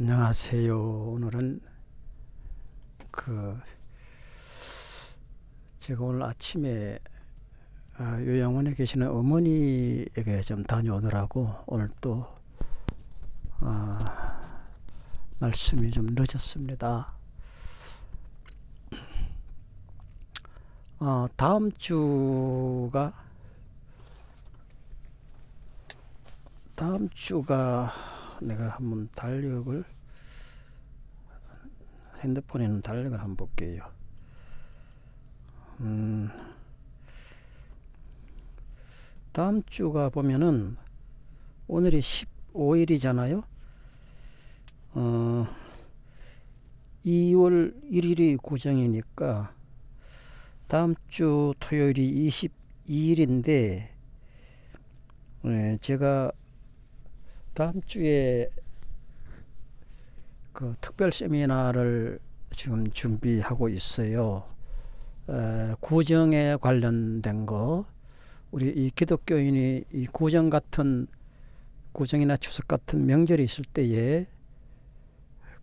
안녕하세요. 오늘은 그 제가 오늘 아침에 아, 요양원에 계시는 어머니에게 좀 다녀오느라고 오늘 또아 말씀이 좀 늦었습니다. 어 다음 주가 다음 주가 내가 한번 달력을 핸드폰에는 달력을 한번 볼게요 음, 다음 주가 보면은 오늘이 15일이잖아요 어, 2월 1일이 구정이니까 다음 주 토요일이 22일인데 예, 제가 다음 주에 그 특별 세미나를 지금 준비하고 있어요. 에, 구정에 관련된 거 우리 이 기독교인이 이 구정 같은 구정이나 추석 같은 명절이 있을 때에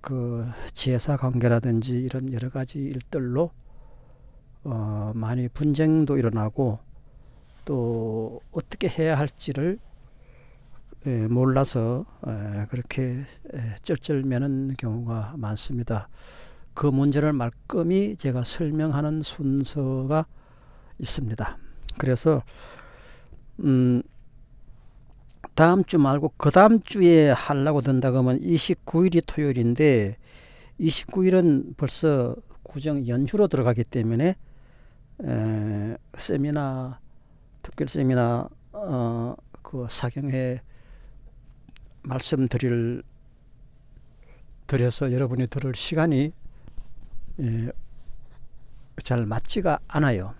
그지사 관계라든지 이런 여러 가지 일들로 어 많이 분쟁도 일어나고 또 어떻게 해야 할지를 예, 몰라서 예, 그렇게 예, 쩔쩔매는 경우가 많습니다. 그 문제를 말끔히 제가 설명하는 순서가 있습니다. 그래서 음 다음 주 말고 그 다음 주에 하려고 든다 그러면 29일이 토요일인데 29일은 벌써 구정 연휴로 들어가기 때문에 에, 세미나 특별 세미나 어, 그 사경회 말씀드릴 드려서 여러분이 들을 시간이 예, 잘 맞지가 않아요.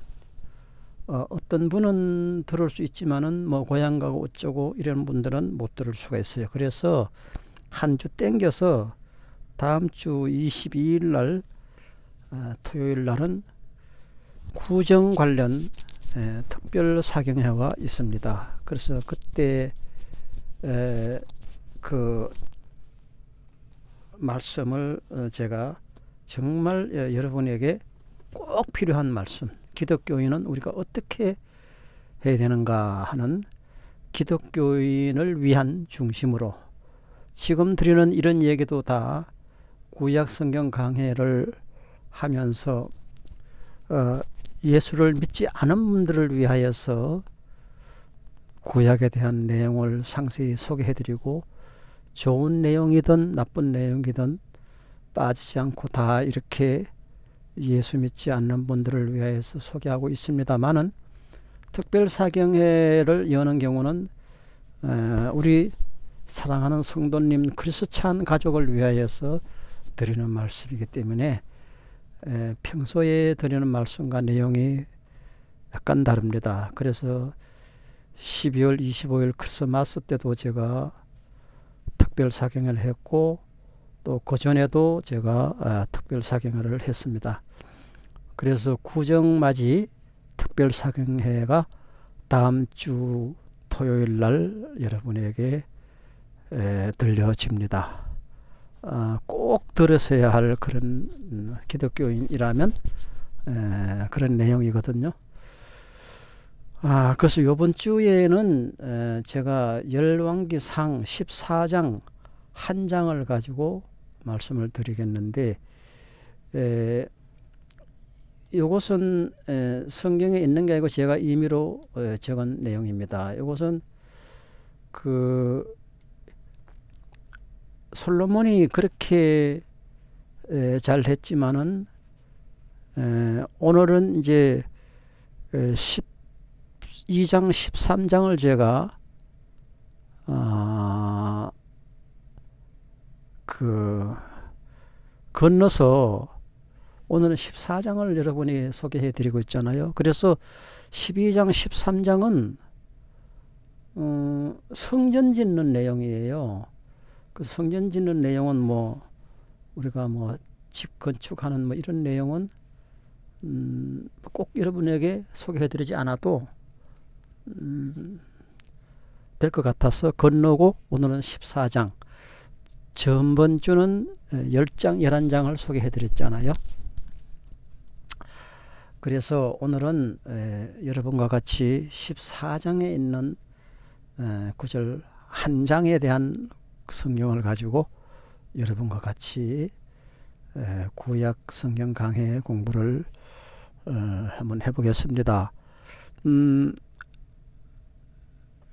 어, 떤 분은 들을 수 있지만은 뭐 고향 가고 어쩌고 이런 분들은 못 들을 수가 있어요. 그래서 한 주 땡겨서 다음 주 22일 날 어, 토요일 날은 구정 관련 에, 예, 특별 사경회가 있습니다. 그래서 그때 에, 그 말씀을 어, 제가 정말 예, 여러분에게 꼭 필요한 말씀 기독교인은 우리가 어떻게 해야 되는가 하는 기독교인을 위한 중심으로 지금 드리는 이런 얘기도 다 구약 성경 강해를 하면서 어, 예수를 믿지 않은 분들을 위하여서 구약에 대한 내용을 상세히 소개해드리고 좋은 내용이든 나쁜 내용이든 빠지지 않고 다 이렇게 예수 믿지 않는 분들을 위하여서 소개하고 있습니다만은 특별 사경회를 여는 경우는 어, 우리 사랑하는 성도님 크리스찬 가족을 위하여서 드리는 말씀이기 때문에 평소에 드리는 말씀과 내용이 약간 다릅니다. 그래서 12월 25일 크리스마스 때도 제가 특별 사경을 했고 또 그 전에도 제가 아, 특별 사경을 했습니다. 그래서 구정맞이 특별 사경회가 다음 주 토요일 날 여러분에게 에, 들려집니다. 아, 꼭 들으셔야 할 그런 음, 기독교인이라면 에, 그런 내용이거든요. 아, 그래서 요번 주에는 제가 열왕기상 14장 한 장을 가지고 말씀을 드리겠는데 에, 이것은 성경에 있는 게 아니고 제가 임의로 적은 내용입니다. 이것은 그 솔로몬이 그렇게 잘했지만은 오늘은 이제 2장 13장을 제가 아, 그 건너서 오늘은 14장을 여러분이 소개해 드리고 있잖아요. 그래서 12장 13장은 음, 성전 짓는 내용이에요. 그 성전 짓는 내용은 뭐 우리가 뭐 집 건축하는 뭐 이런 내용은 음, 꼭 여러분에게 소개해 드리지 않아도 될것 같아서 건너고 오늘은 14장 전번 주는 10장 11장을 소개해 드렸잖아요 그래서 오늘은 에, 여러분과 같이 14장에 있는 에, 구절 한 장에 대한 성경을 가지고 여러분과 같이 에, 구약 성경 강해 공부를 어, 한번 해보겠습니다. 음,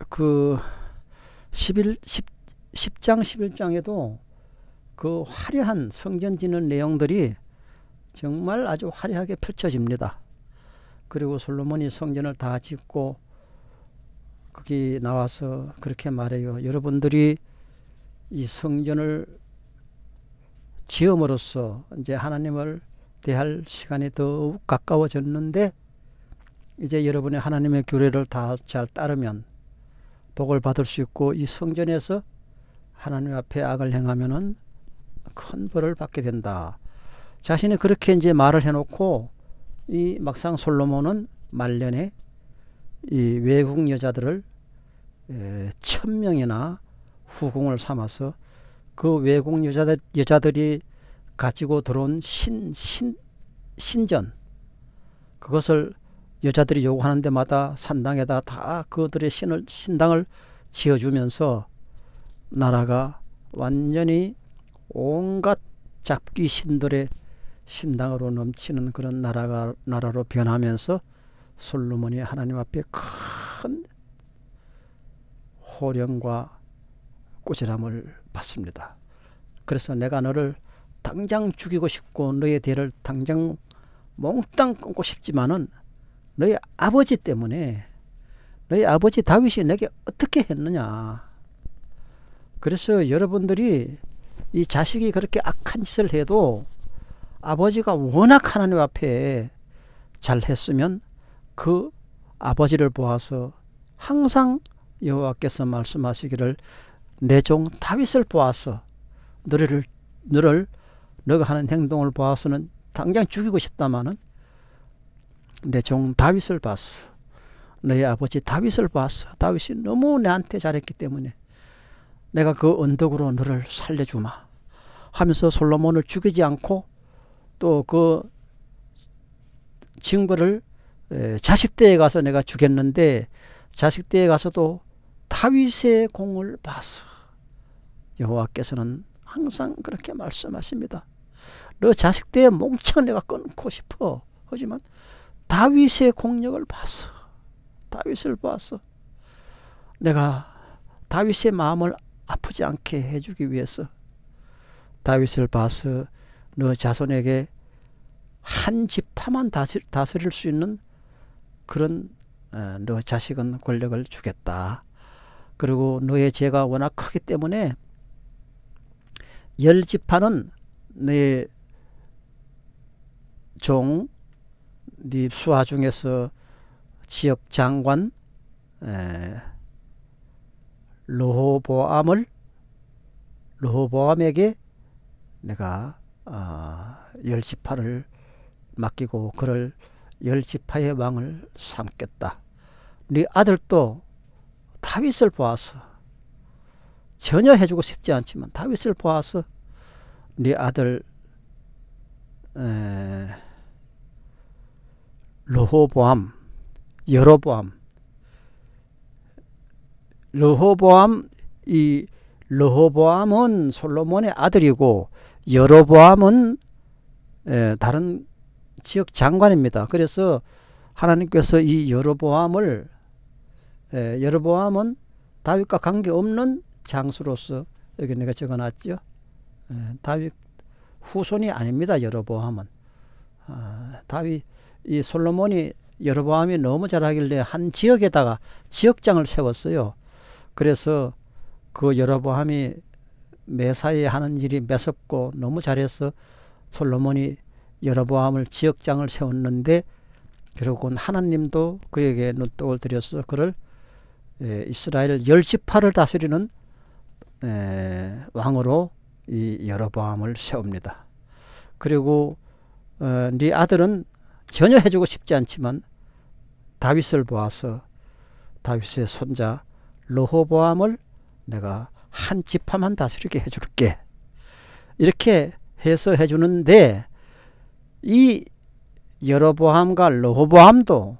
그 11, 10, 10장 11장에도 그 화려한 성전 지는 내용들이 정말 아주 화려하게 펼쳐집니다. 그리고 솔로몬이 성전을 다 짓고 거기 나와서 그렇게 말해요. 여러분들이 이 성전을 지음으로써 이제 하나님을 대할 시간이 더욱 가까워졌는데 이제 여러분의 하나님의 규례를 다 잘 따르면 복을 받을 수 있고 이 성전에서 하나님 앞에 악을 행하면은 큰 벌을 받게 된다. 자신이 그렇게 이제 말을 해놓고 이 막상 솔로몬은 말년에 이 외국 여자들을 천 명이나 후궁을 삼아서 그 외국 여자들 여자들이 가지고 들어온 신 신 신전 그것을 여자들이 요구하는 데마다 산당에다 다 그들의 신을 신당을 지어주면서 나라가 완전히 온갖 잡귀 신들의 신당으로 넘치는 그런 나라가 나라로 변하면서 솔로몬이 하나님 앞에 큰 호령과 꾸지람을 받습니다. 그래서 내가 너를 당장 죽이고 싶고 너의 대를 당장 몽땅 끊고 싶지만은 너희 아버지 때문에 너희 아버지 다윗이 내게 어떻게 했느냐 그래서 여러분들이 이 자식이 그렇게 악한 짓을 해도 아버지가 워낙 하나님 앞에 잘했으면 그 아버지를 보아서 항상 여호와께서 말씀하시기를 내 종 다윗을 보아서 너를 너를 너가 하는 행동을 보아서는 당장 죽이고 싶다마는 내종 다윗을 봤어. 너희 아버지 다윗을 봤어. 다윗이 너무 나한테 잘했기 때문에 내가 그 언덕으로 너를 살려주마. 하면서 솔로몬을 죽이지 않고 또 그증거를 자식대에 가서 내가 죽였는데 자식대에 가서도 다윗의 공을 봤어. 여호와께서는 항상 그렇게 말씀하십니다. 너 자식대에 몽청 내가 끊고 싶어. 하지만 다윗의 공력을 봐서 다윗을 봐서 내가 다윗의 마음을 아프지 않게 해주기 위해서 다윗을 봐서 너 자손에게 한 지파만 다스릴, 다스릴 수 있는 그런 어, 너 자식은 권력을 주겠다. 그리고 너의 죄가 워낙 크기 때문에 열 지파는 내종 네 수하 중에서 지역 장관 에, 르호보암을 로호보암에게 내가 어, 열지파를 맡기고 그를 열지파의 왕을 삼겠다. 네 아들도 다윗을 보아서 전혀 해주고 싶지 않지만 다윗을 보아서 네 아들 에, 르호보암, 여로보암. 르호보암 이 르호보암은 솔로몬의 아들이고 여로보암은 예, 다른 지역 장관입니다. 그래서 하나님께서 이 여로보암을 예, 여로보암은 다윗과 관계없는 장수로서 여기 내가 적어놨죠. 예, 다윗 후손이 아닙니다. 여로보암은 아, 다윗 이 솔로몬이 여로보암이 너무 잘하길래 한 지역에다가 지역장을 세웠어요. 그래서 그 여로보암이 매사에 하는 일이 매섭고 너무 잘해서 솔로몬이 여로보암을 지역장을 세웠는데 결국은 하나님도 그에게 눈독을 들여서 그를 에, 이스라엘 열 지파를 다스리는 에, 왕으로 이 여로보암을 세웁니다. 그리고 어, 네 아들은 전혀 해주고 싶지 않지만 다윗을 보아서 다윗의 손자 르호보암을 내가 한 지파만 다스리게 해줄게 이렇게 해서 해주는데 이 여로보암과 르호보암도또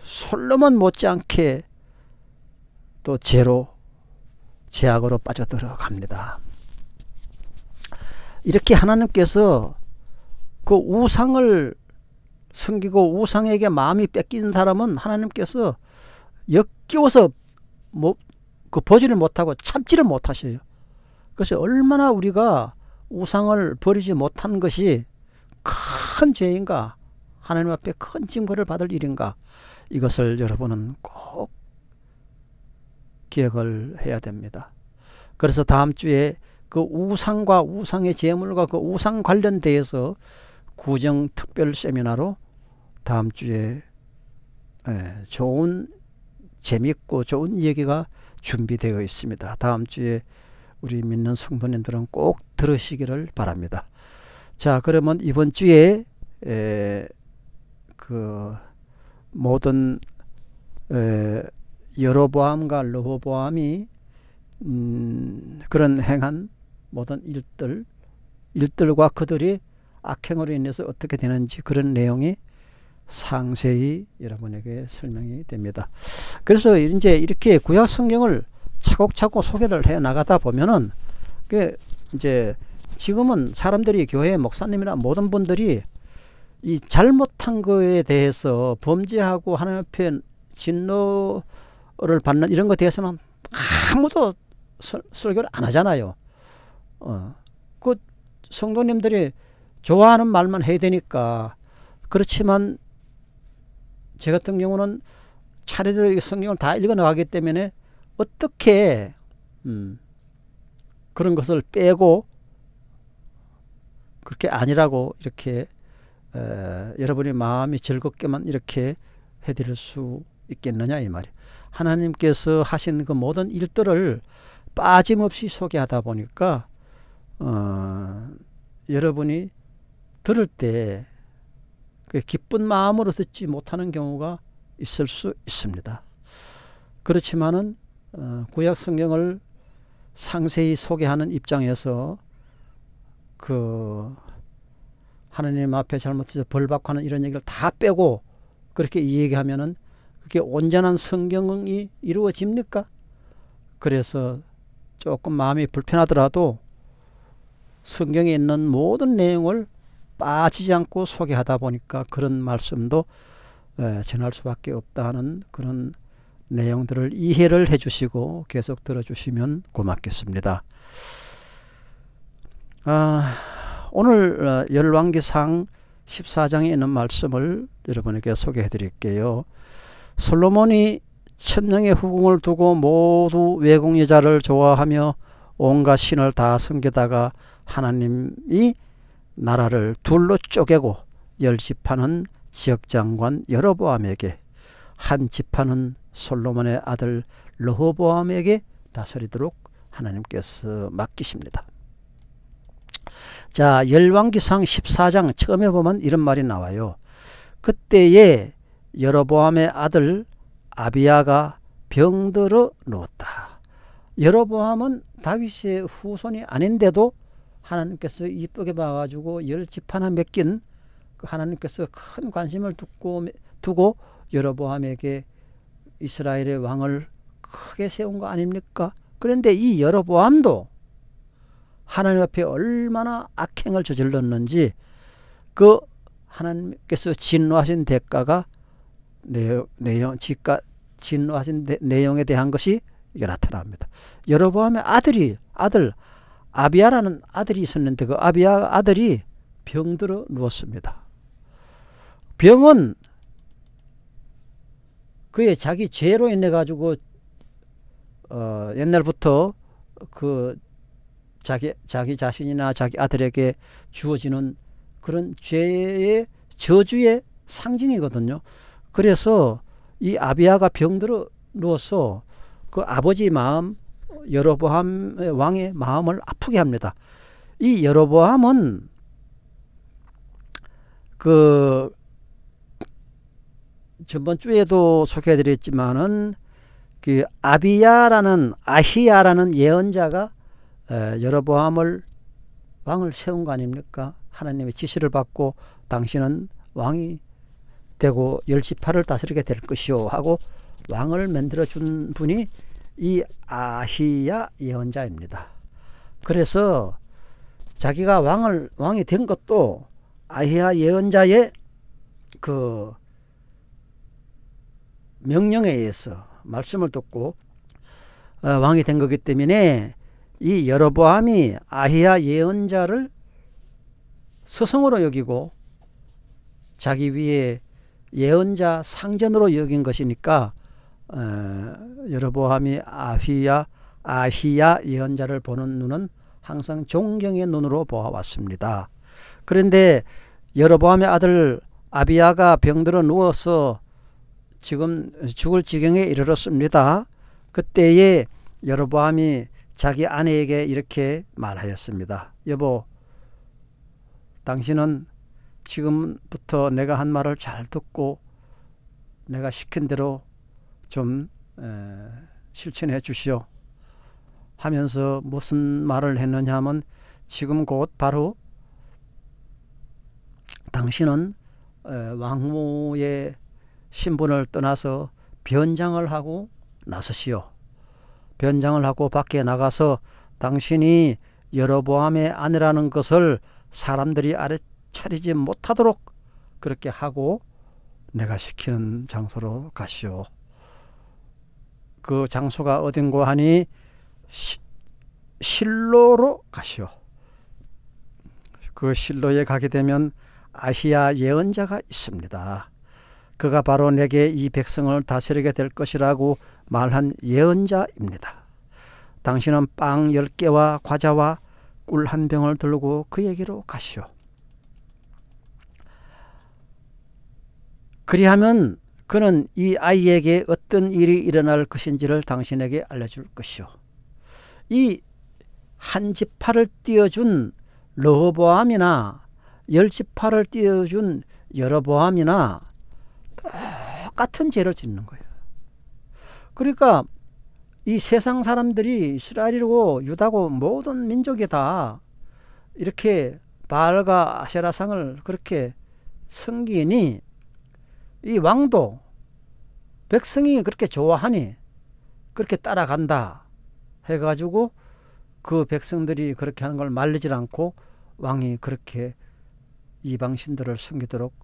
솔로몬 못지않게 또 죄로 제약으로 빠져들어갑니다. 이렇게 하나님께서 그 우상을 섬기고 우상에게 마음이 뺏긴 사람은 하나님께서 역겨워서 뭐, 그 보지를 못하고 참지를 못하셔요. 그래서 얼마나 우리가 우상을 버리지 못한 것이 큰 죄인가 하나님 앞에 큰 징벌을 받을 일인가 이것을 여러분은 꼭 기억을 해야 됩니다. 그래서 다음 주에 그 우상과 우상의 재물과그 우상 관련돼서 구정 특별 세미나로 다음 주에 예, 좋은 재밌고 좋은 얘기가 준비되어 있습니다. 다음 주에 우리 믿는 성도님들은 꼭 들으시기를 바랍니다. 자, 그러면 이번 주에 에, 예, 그 모든 에, 예, 여로보암과 르호보암이 음, 그런 행한 모든 일들 일들과 그들이 악행으로 인해서 어떻게 되는지 그런 내용이 상세히 여러분에게 설명이 됩니다. 그래서 이제 이렇게 구약 성경을 차곡차곡 소개를 해 나가다 보면은 그 이제 지금은 사람들이 교회 목사님이나 모든 분들이 이 잘못한 거에 대해서 범죄하고 하나님 앞에 진노를 받는 이런 것에 대해서는 아무도 설, 교를안 하잖아요. 어. 그 성도님들이 좋아하는 말만 해야 되니까 그렇지만 제 같은 경우는 차례대로 성경을 다 읽어 나가기 때문에 어떻게 음, 그런 것을 빼고 그렇게 아니라고 이렇게 에, 어, 여러분의 마음이 즐겁게만 이렇게 해드릴 수 있겠느냐 이 말이에요. 하나님께서 하신 그 모든 일들을 빠짐없이 소개하다 보니까 어, 여러분이 들을 때 그 기쁜 마음으로 듣지 못하는 경우가 있을 수 있습니다. 그렇지만은 어, 구약 성경을 상세히 소개하는 입장에서 그 하느님 앞에 잘못해서 벌받고 는 이런 얘기를 다 빼고 그렇게 얘기하면은 그게 온전한 성경이 이루어집니까? 그래서 조금 마음이 불편하더라도 성경에 있는 모든 내용을 빠지지 않고 소개하다 보니까 그런 말씀도 예, 전할 수밖에 없다는 그런 내용들을 이해를 해주시고 계속 들어주시면 고맙겠습니다. 아, 오늘 어, 열왕기상 14장에 있는 말씀을 여러분에게 소개해 드릴게요. 솔로몬이 천명의 후궁을 두고 모두 외국 여자를 좋아하며 온갖 신을 다 섬기다가 하나님이 나라를 둘로 쪼개고 열 지파는 지역장관 여러보암에게한 지파는 솔로몬의 아들 르호보암에게 다스리도록 하나님께서 맡기십니다. 자 열왕기상 14장 처음에 보면 이런 말이 나와요. 그때에 여러보암의 아들 아비아가 병들어 누웠다. 여러보암은 다윗의 후손이 아닌데도 하나님께서 이쁘게 봐가지고 열 집 하나 맡긴 그 하나님께서 큰 관심을 두고, 두고 여러보암에게 이스라엘의 왕을 크게 세운 거 아닙니까? 그런데 이여러보암도 하나님 앞에 얼마나 악행을 저질렀는지 그 하나님께서 진노하신 대가가 내용, 내용 지가 진노하신 내, 내용에 대한 것이 이게 나타납니다. 여러보암의 아들이 아들 아비아라는 아들이 있었는데 그아비아 아들이 병들어 누웠습니다. 병은 그의 자기 죄로 인해 가지고 어, 옛날부터 그 자기 자기 자신이나 자기 아들에게 주어지는 그런 죄의 저주의 상징이거든요. 그래서 이 아비아가 병들어 누워서 그 아버지 마음 여로보암 왕의 마음을 아프게 합니다. 이 여로보암은 그 전번 주에도 소개해드렸지만은 그 아비야라는 아히야라는 예언자가 여로보암을 왕을 세운 거 아닙니까? 하나님의 지시를 받고 당신은 왕이 되고 열지파를 다스리게 될 것이요 하고 왕을 만들어 준 분이 이 아히야 예언자입니다. 그래서 자기가 왕을 왕이 된 것도 아히야 예언자의 그 명령에 의해서 말씀을 듣고 어, 왕이 된 거기 때문에 이 여로보암이 아히야 예언자를 스승으로 여기고 자기 위에 예언자 상전으로 여긴 것이니까 어, 여러보함이 아히야 아히야 예언자를 보는 눈은 항상 존경의 눈으로 보아왔습니다. 그런데 여로보함의 아들 아비야가 병들어 누워서 지금 죽을 지경에 이르렀습니다. 그때에 여로보함이 자기 아내에게 이렇게 말하였습니다. 여보, 당신은 지금부터 내가 한 말을 잘 듣고 내가 시킨 대로 좀 실천해 주시오 하면서 무슨 말을 했느냐 하면 지금 곧 바로 당신은 왕후의 신분을 떠나서 변장을 하고 나서시오. 변장을 하고 밖에 나가서 당신이 여러보암의 아내라는 것을 사람들이 알아차리지 못하도록 그렇게 하고 내가 시키는 장소로 가시오. 그 장소가 어딘고 하니 시, 실로로 가시오. 그 실로에 가게 되면 아히야 예언자가 있습니다. 그가 바로 내게 이 백성을 다스리게 될 것이라고 말한 예언자입니다. 당신은 빵 10개와 과자와 꿀 한 병을 들고 그얘기로 가시오. 그리하면 그는 이 아이에게 어떤 일이 일어날 것인지를 당신에게 알려줄 것이오이한 지파를 띄어준 러호보암이나 열 지파를 띄어준 여러보암이나 똑같은 죄를 짓는 거예요. 그러니까 이 세상 사람들이 이스라엘이고 유다고 모든 민족이 다 이렇게 바알과 아세라상을 그렇게 섬기니 이 왕도 백성이 그렇게 좋아하니 그렇게 따라간다 해가지고 그 백성들이 그렇게 하는 걸 말리질 않고 왕이 그렇게 이방신들을 섬기도록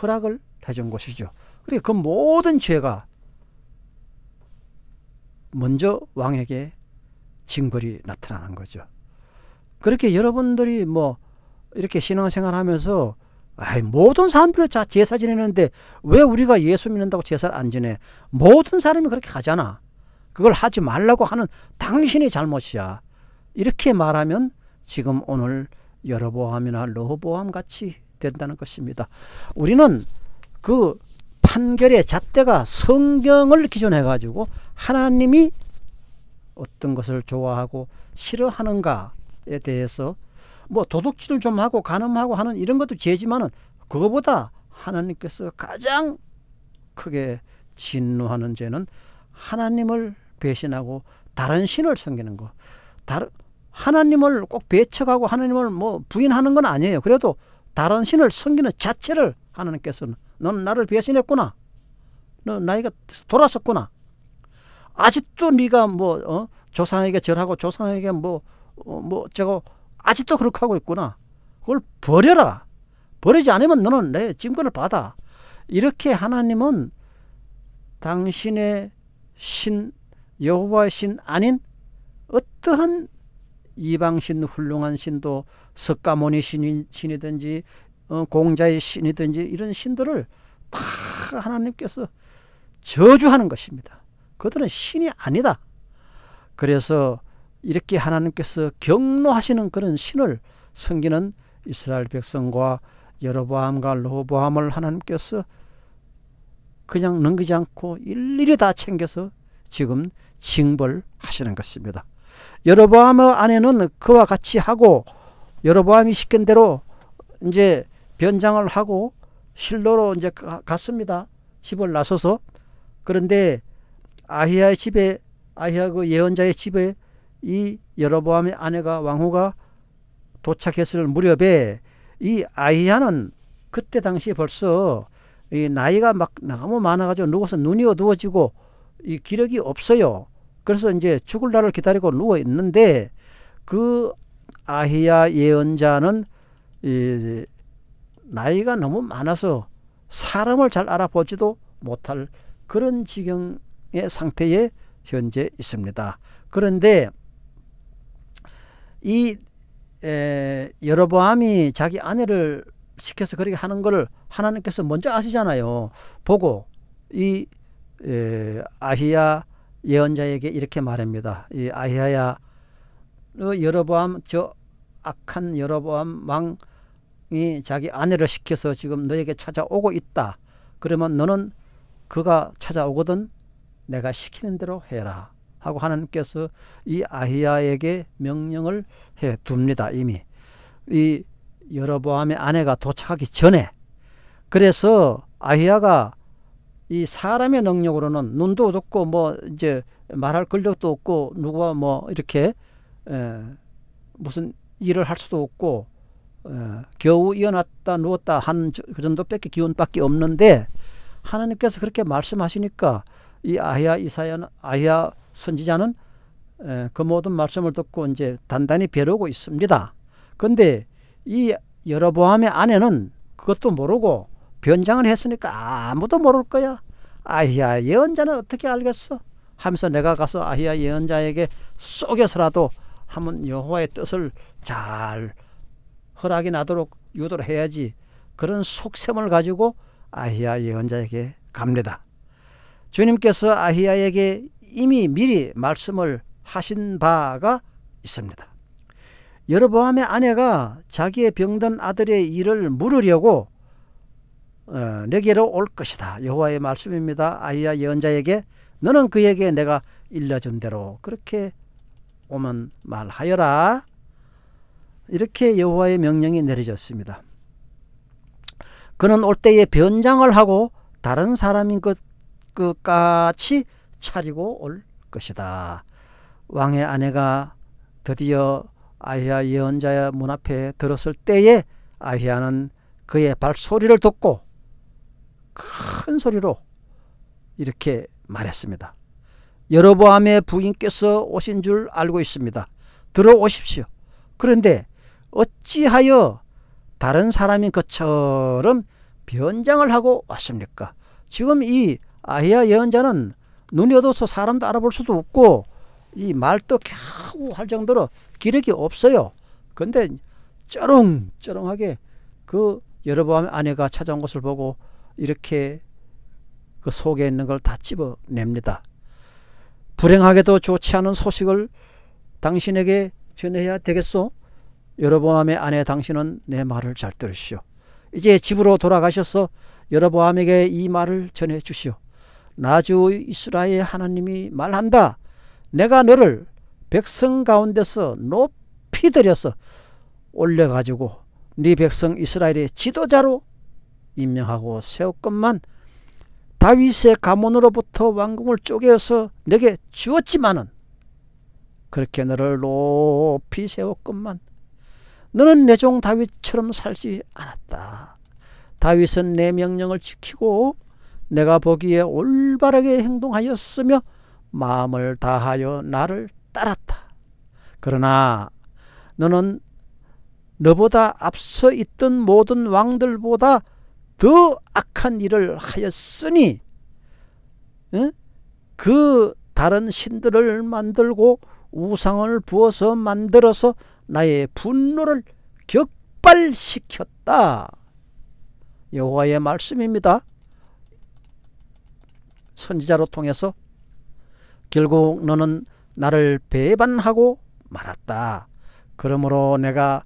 허락을 해준 것이죠. 그리고 그 모든 죄가 먼저 왕에게 징벌이 나타나는 거죠. 그렇게 여러분들이 뭐 이렇게 신앙생활 하면서 아이, 모든 사람들이 다 제사 지내는데 왜 우리가 예수 믿는다고 제사를 안 지내? 모든 사람이 그렇게 하잖아. 그걸 하지 말라고 하는 당신이 잘못이야. 이렇게 말하면 지금 오늘 여러보함이나 러보함 같이 된다는 것입니다. 우리는 그 판결의 잣대가 성경을 기준해 가지고 하나님이 어떤 것을 좋아하고 싫어하는가에 대해서 뭐 도둑질을 좀 하고 가늠하고 하는 이런 것도 죄지만은 그거보다 하나님께서 가장 크게 진노하는 죄는 하나님을 배신하고 다른 신을 섬기는 거. 다른 하나님을 꼭 배척하고 하나님을 뭐 부인하는 건 아니에요. 그래도 다른 신을 섬기는 자체를 하나님께서는 넌 나를 배신했구나. 넌 나이가 돌아섰구나. 아직도 네가 뭐 어? 조상에게 절하고 조상에게 뭐뭐 어, 뭐 저거 아직도 그렇게 하고 있구나. 그걸 버려라. 버리지 않으면 너는 내 징벌을 받아. 이렇게 하나님은 당신의 신 여호와의 신 아닌 어떠한 이방신 훌륭한 신도 석가모니 신이, 신이든지 어, 공자의 신이든지 이런 신들을 다 하나님께서 저주하는 것입니다. 그들은 신이 아니다. 그래서 이렇게 하나님께서 경로하시는 그런 신을 섬기는 이스라엘 백성과 여러보암과 로보암을 하나님께서 그냥 넘기지 않고 일일이 다 챙겨서 지금 징벌하시는 것입니다. 여로보암의 아내는 그와 같이 하고 여로보암이 시킨 대로 이제 변장을 하고 실로로 이제 갔습니다. 집을 나서서 그런데 아히야의 집에 아히야 그 예언자의 집에 이 여로보암의 아내가 왕후가 도착했을 무렵에 이아이야는 그때 당시 벌써 이 나이가 막 너무 많아가지고 누워서 눈이 어두워지고 이 기력이 없어요. 그래서 이제 죽을 날을 기다리고 누워 있는데 그 아히야 예언자는 이 나이가 너무 많아서 사람을 잘 알아보지도 못할 그런 지경의 상태에 현재 있습니다. 그런데 이 에, 여러보암이 자기 아내를 시켜서 그렇게 하는 거를 하나님께서 먼저 아시잖아요. 보고 이 에, 아히야 예언자에게 이렇게 말합니다. 이 아히야야 너여러보암저 악한 여러보암 왕이 자기 아내를 시켜서 지금 너에게 찾아오고 있다. 그러면 너는 그가 찾아오거든 내가 시키는 대로 해라. 하고 하나님께서 이 아히야에게 명령을 해 둡니다. 이미 이여러보암의 아내가 도착하기 전에 그래서 아히야가 이 사람의 능력으로는 눈도 없고 뭐 이제 말할 권력도 없고 누구와 뭐 이렇게 에, 무슨 일을 할 수도 없고 에, 겨우 이어났다 누웠다 한 그 정도밖에 기운밖에 없는데 하나님께서 그렇게 말씀하시니까 이 아야 히 이사야는 아야 선지자는 그 모든 말씀을 듣고 이제 단단히 배르고 있습니다. 근데 이 여러보암의 아내는 그것도 모르고 변장을 했으니까 아무도 모를 거야. 아야 예언자는 어떻게 알겠어? 하면서 내가 가서 아야 예언자에게 속여서라도 한번 여호와의 뜻을 잘 허락이 나도록 유도를 해야지. 그런 속셈을 가지고 아히야 예언자에게 갑니다. 주님께서 아히야에게 이미 미리 말씀을 하신 바가 있습니다. 여로보암의 아내가 자기의 병든 아들의 일을 물으려고 어, 내게로 올 것이다. 여호와의 말씀입니다. 아이야 예언자에게 너는 그에게 내가 일러준 대로 그렇게 오면 말하여라. 이렇게 여호와의 명령이 내려졌습니다. 그는 올 때에 변장을 하고 다른 사람인 것, 같이 차리고 올 것이다. 왕의 아내가 드디어 아히야 예언자의 문 앞에 들었을 때에 아히야는 그의 발소리를 듣고 큰 소리로 이렇게 말했습니다. 여로보암의 부인께서 오신 줄 알고 있습니다. 들어오십시오. 그런데 어찌하여 다른 사람인 것처럼 변장을 하고 왔습니까? 지금 이 아히야 예언자는 눈이 어두워서 사람도 알아볼 수도 없고 이 말도 겨우 할 정도로 기력이 없어요. 근데 쩌렁쩌렁하게 그여러보 아내가 찾아온 것을 보고 이렇게 그 속에 있는 걸 다 집어냅니다. 불행하게도 좋지 않은 소식을 당신에게 전해야 되겠소? 여러보암의 아내 당신은 내 말을 잘 들으시오. 이제 집으로 돌아가셔서 여러보암에게 이 말을 전해 주시오. 나주 이스라엘 하나님이 말한다. 내가 너를 백성 가운데서 높이 들여서 올려가지고 네 백성 이스라엘의 지도자로 임명하고 세웠건만 다윗의 가문으로부터 왕궁을 쪼개서 내게 주었지만은 그렇게 너를 높이 세웠건만 너는 내 종 다윗처럼 살지 않았다. 다윗은 내 명령을 지키고 내가 보기에 올바르게 행동하였으며 마음을 다하여 나를 따랐다. 그러나 너는 너보다 앞서 있던 모든 왕들보다 더 악한 일을 하였으니 에? 그 다른 신들을 만들고 우상을 부어서 만들어서 나의 분노를 격발시켰다. 여호와의 말씀입니다. 선지자로 통해서 결국 너는 나를 배반하고 말았다. 그러므로 내가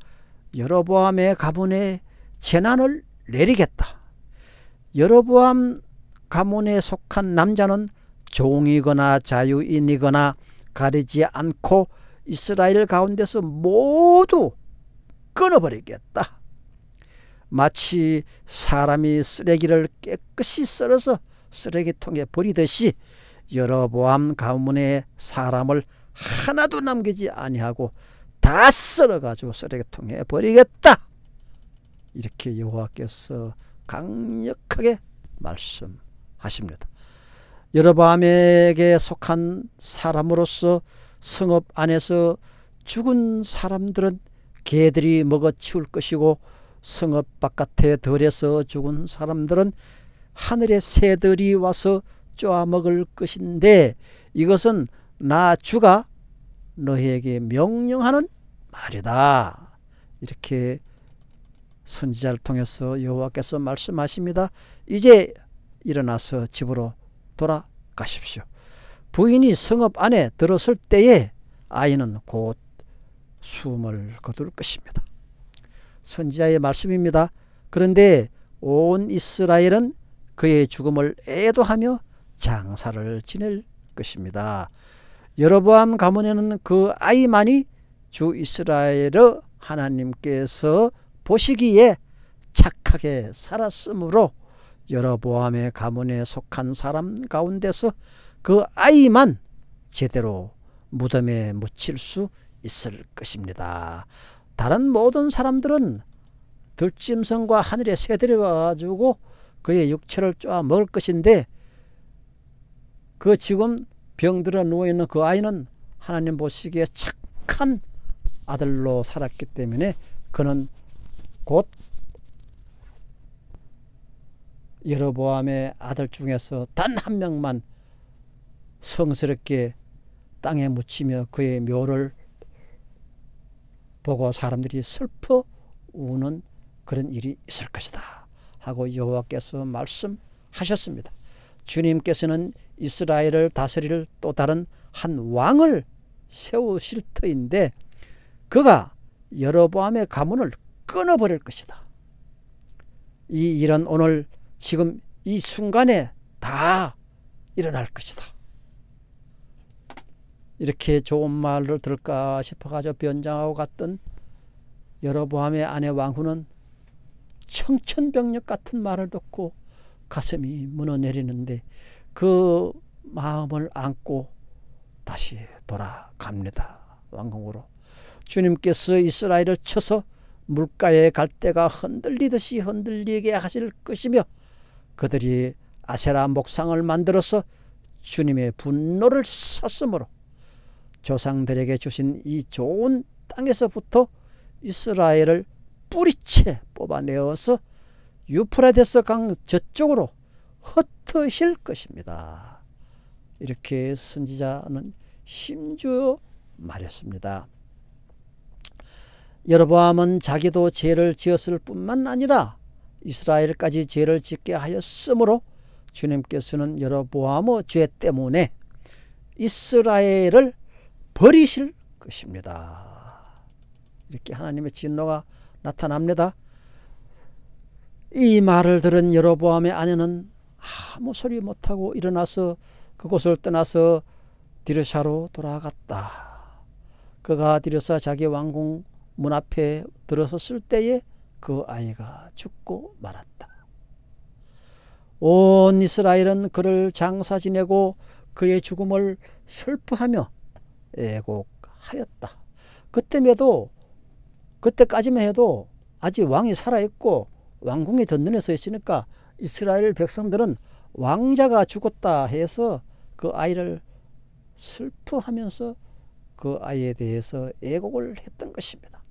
여로보암의 가문에 재난을 내리겠다. 여로보암 가문에 속한 남자는 종이거나 자유인이거나 가리지 않고 이스라엘 가운데서 모두 끊어버리겠다. 마치 사람이 쓰레기를 깨끗이 썰어서 쓰레기통에 버리듯이 여러보암 가문의 사람을 하나도 남기지 아니하고 다쓸어가지고 쓰레기통에 버리겠다. 이렇게 여호와께서 강력하게 말씀하십니다. 여러밤에게 보 속한 사람으로서 성업 안에서 죽은 사람들은 개들이 먹어 치울 것이고 성업 바깥에 덜에서 죽은 사람들은 하늘의 새들이 와서 쪼아먹을 것인데 이것은 나 주가 너희에게 명령하는 말이다. 이렇게 선지자를 통해서 여호와께서 말씀하십니다. 이제 일어나서 집으로 돌아가십시오. 부인이 성읍 안에 들었을 때에 아이는 곧 숨을 거둘 것입니다. 선지자의 말씀입니다. 그런데 온 이스라엘은 그의 죽음을 애도하며 장사를 지낼 것입니다. 여로보암 가문에는 그 아이만이 주 이스라엘의 하나님께서 보시기에 착하게 살았으므로 여로보암의 가문에 속한 사람 가운데서 그 아이만 제대로 무덤에 묻힐 수 있을 것입니다. 다른 모든 사람들은 들짐승과 하늘에 새들이 와가지고 그의 육체를 쪼아 먹을 것인데 그 지금 병들어 누워있는 그 아이는 하나님 보시기에 착한 아들로 살았기 때문에 그는 곧여러보암의 아들 중에서 단 한 명만 성스럽게 땅에 묻히며 그의 묘를 보고 사람들이 슬퍼 우는 그런 일이 있을 것이다. 하고 여호와께서 말씀하셨습니다. 주님께서는 이스라엘을 다스릴 또 다른 한 왕을 세우실 터인데 그가 여로보암의 가문을 끊어버릴 것이다. 이 일은 오늘 지금 이 순간에 다 일어날 것이다. 이렇게 좋은 말을 들까 싶어가지고 변장하고 갔던 여로보암의 아내 왕후는 청천벽력 같은 말을 듣고 가슴이 무너내리는데 그 마음을 안고 다시 돌아갑니다. 왕궁으로. 주님께서 이스라엘을 쳐서 물가에 갈때가 흔들리듯이 흔들리게 하실 것이며 그들이 아세라 목상을 만들어서 주님의 분노를 샀으므로 조상들에게 주신 이 좋은 땅에서부터 이스라엘을 뿌리채 뽑아내어서 유프라데스 강 저쪽으로 흩어질 것입니다. 이렇게 선지자는 심주어 말했습니다. 여로보암은 자기도 죄를 지었을 뿐만 아니라 이스라엘까지 죄를 짓게 하였으므로 주님께서는 여로보암의 죄 때문에 이스라엘을 버리실 것입니다. 이렇게 하나님의 진노가 나타납니다. 이 말을 들은 여로보암의 아내는 아무 소리 못하고 일어나서 그곳을 떠나서 디르샤로 돌아갔다. 그가 디르사 자기 왕궁 문 앞에 들어섰을 때에 그 아이가 죽고 말았다. 온 이스라엘은 그를 장사 지내고 그의 죽음을 슬퍼하며 애곡하였다. 그때에도 그때까지만 해도 아직 왕이 살아있고 왕궁이 덧눈에 서 있으니까 이스라엘 백성들은 왕자가 죽었다 해서 그 아이를 슬퍼하면서 그 아이에 대해서 애곡을 했던 것입니다.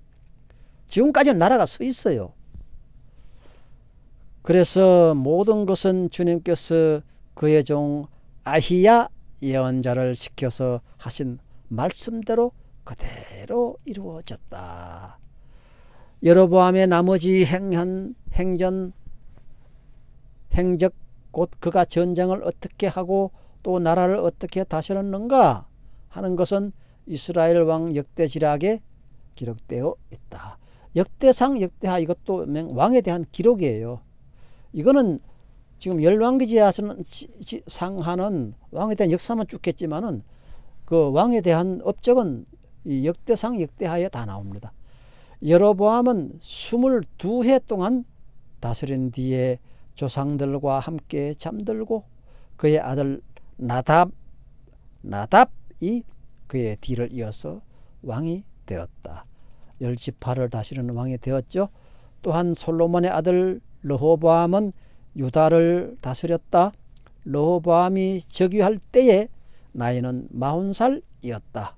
지금까지는 나라가 서 있어요. 그래서 모든 것은 주님께서 그의 종 아히야 예언자를 시켜서 하신 말씀대로 그대로 이루어졌다. 여러보암의 나머지 행현, 행전, 행적 곧 그가 전쟁을 어떻게 하고 또 나라를 어떻게 다스렸는가 하는 것은 이스라엘 왕 역대지락에 기록되어 있다. 역대상 역대하 이것도 왕에 대한 기록이에요. 이거는 지금 열왕기지하서는 상하는 왕에 대한 역사만 쭉 했지만은 그 왕에 대한 업적은 이 역대상 역대하에 다 나옵니다. 여로보암은 22해 동안 다스린 뒤에 조상들과 함께 잠들고 그의 아들 나답 나답이 그의 뒤를 이어서 왕이 되었다. 열 지파를 다스리는 왕이 되었죠. 또한 솔로몬의 아들 르호보암은 유다를 다스렸다. 르호보암이 즉위할 때에 나이는 마흔 살이었다.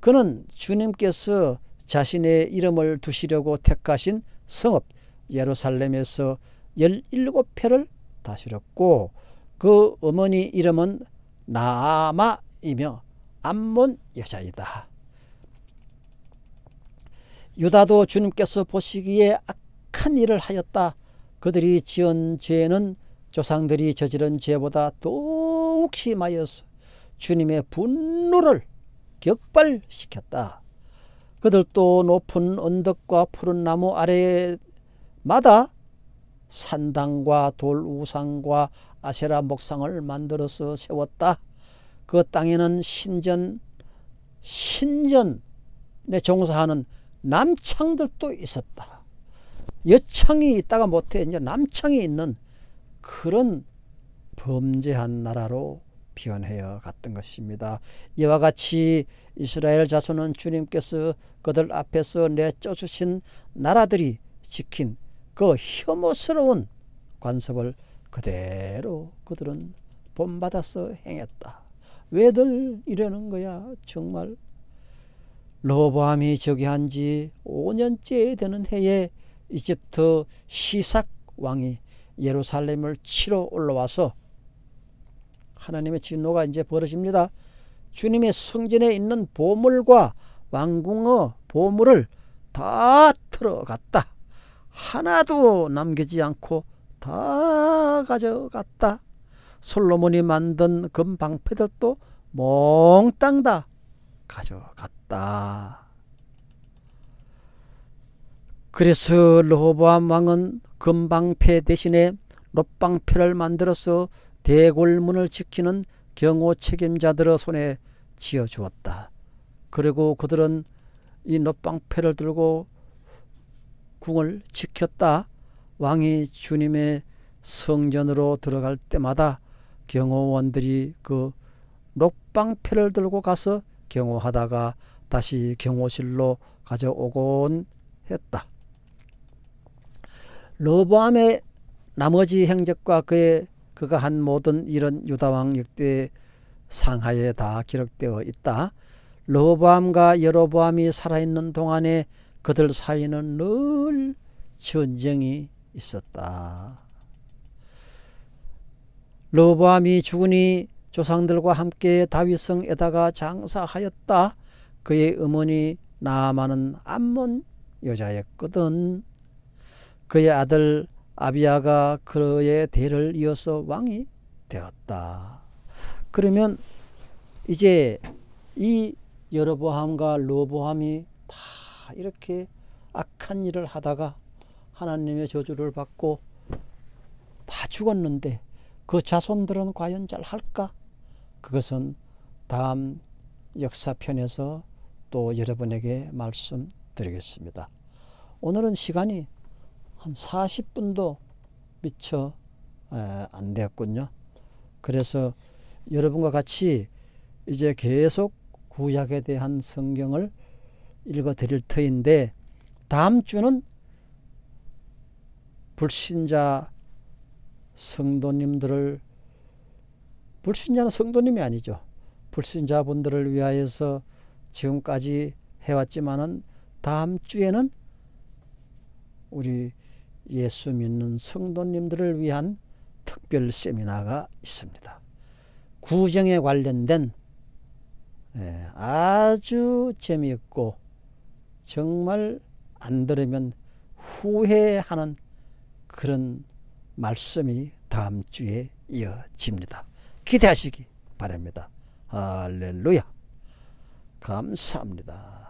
그는 주님께서 자신의 이름을 두시려고 택하신 성읍 예루살렘에서 17회를 다스렸고 그 어머니 이름은 나아마이며 암몬 여자이다. 유다도 주님께서 보시기에 악한 일을 하였다. 그들이 지은 죄는 조상들이 저지른 죄보다 더욱 심하여서 주님의 분노를 격발시켰다. 그들도 높은 언덕과 푸른 나무 아래마다 산당과 돌 우상과 아세라 목상을 만들어서 세웠다. 그 땅에는 신전 신전에 종사하는 남창들도 있었다. 여창이 있다가 못해 이제 남창이 있는 그런 범죄한 나라로 비현해여 갔던 것입니다. 이와 같이 이스라엘 자손은 주님께서 그들 앞에서 내쫓으신 나라들이 지킨 그 혐오스러운 관습을 그대로 그들은 본받아서 행했다. 왜들 이러는 거야 정말 로보암이 즉위한 지 5년째 되는 해에 이집트 시삭 왕이 예루살렘을 치러 올라와서 하나님의 진노가 이제 벌어집니다. 주님의 성전에 있는 보물과 왕궁어 보물을 다 틀어갔다. 하나도 남기지 않고 다 가져갔다. 솔로몬이 만든 금방패들도 몽땅 다 가져갔다. 그래서 르호보암 왕은 금방패 대신에 롯방패를 만들어서 대골문을 지키는 경호 책임자들의 손에 지어 주었다. 그리고 그들은 이 넛방패를 들고 궁을 지켰다. 왕이 주님의 성전으로 들어갈 때마다 경호원들이 그 넛방패를 들고 가서 경호하다가 다시 경호실로 가져오곤 했다. 로보암의 나머지 행적과 그의 그가 한 모든 이런 유다왕 역대 상하에 다 기록되어 있다. 르호보암과 여로보암이 살아있는 동안에 그들 사이는 늘 전쟁이 있었다. 르호보암이 죽으니 조상들과 함께 다윗성에다가 장사하였다. 그의 어머니 나아마는 암몬 여자였거든. 그의 아들 아비야가 그의 대를 이어서 왕이 되었다. 그러면 이제 이 여로보함과 로보함이 다 이렇게 악한 일을 하다가 하나님의 저주를 받고 다 죽었는데 그 자손들은 과연 잘 할까? 그것은 다음 역사편에서 또 여러분에게 말씀드리겠습니다. 오늘은 시간이 한 40분도 미처 안 되었군요. 그래서 여러분과 같이 이제 계속 구약에 대한 성경을 읽어 드릴 터인데 다음 주는 불신자 성도님들을 불신자는 성도님이 아니죠. 불신자분들을 위하여서 지금까지 해왔지만은 다음 주에는 우리 예수 믿는 성도님들을 위한 특별 세미나가 있습니다. 구정에 관련된 예, 아주 재미있고 정말 안 들으면 후회하는 그런 말씀이 다음 주에 이어집니다. 기대하시기 바랍니다. 할렐루야. 감사합니다.